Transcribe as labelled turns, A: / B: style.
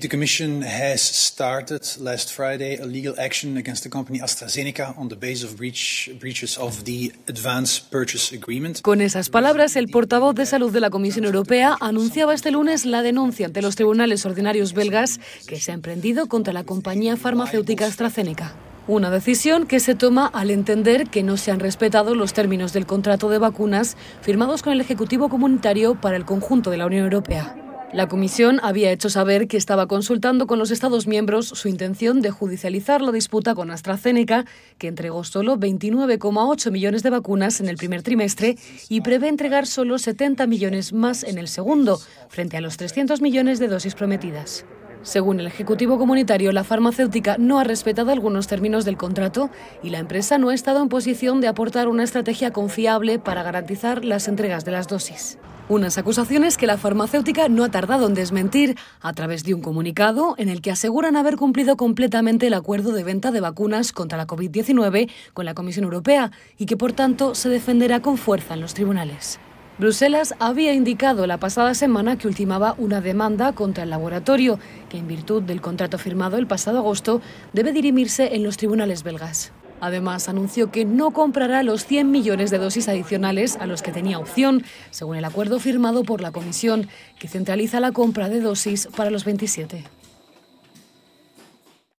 A: The Commission has started last Friday a legal action against the company AstraZeneca on the of breach, breaches of the advance purchase agreement.
B: Con esas palabras, el portavoz de salud de la Comisión Europea anunciaba este lunes la denuncia ante los tribunales ordinarios belgas que se ha emprendido contra la compañía farmacéutica AstraZeneca. Una decisión que se toma al entender que no se han respetado los términos del contrato de vacunas firmados con el Ejecutivo Comunitario para el conjunto de la Unión Europea. La comisión había hecho saber que estaba consultando con los Estados miembros su intención de judicializar la disputa con AstraZeneca, que entregó solo 29,8 millones de vacunas en el primer trimestre y prevé entregar solo 70 millones más en el segundo, frente a los 300 millones de dosis prometidas. Según el Ejecutivo Comunitario, la farmacéutica no ha respetado algunos términos del contrato y la empresa no ha estado en posición de aportar una estrategia confiable para garantizar las entregas de las dosis. Unas acusaciones que la farmacéutica no ha tardado en desmentir a través de un comunicado en el que aseguran haber cumplido completamente el acuerdo de venta de vacunas contra la COVID-19 con la Comisión Europea y que por tanto se defenderá con fuerza en los tribunales. Bruselas había indicado la pasada semana que ultimaba una demanda contra el laboratorio, que en virtud del contrato firmado el pasado agosto debe dirimirse en los tribunales belgas. Además, anunció que no comprará los 100 millones de dosis adicionales a los que tenía opción, según el acuerdo firmado por la Comisión, que centraliza la compra de dosis para los 27.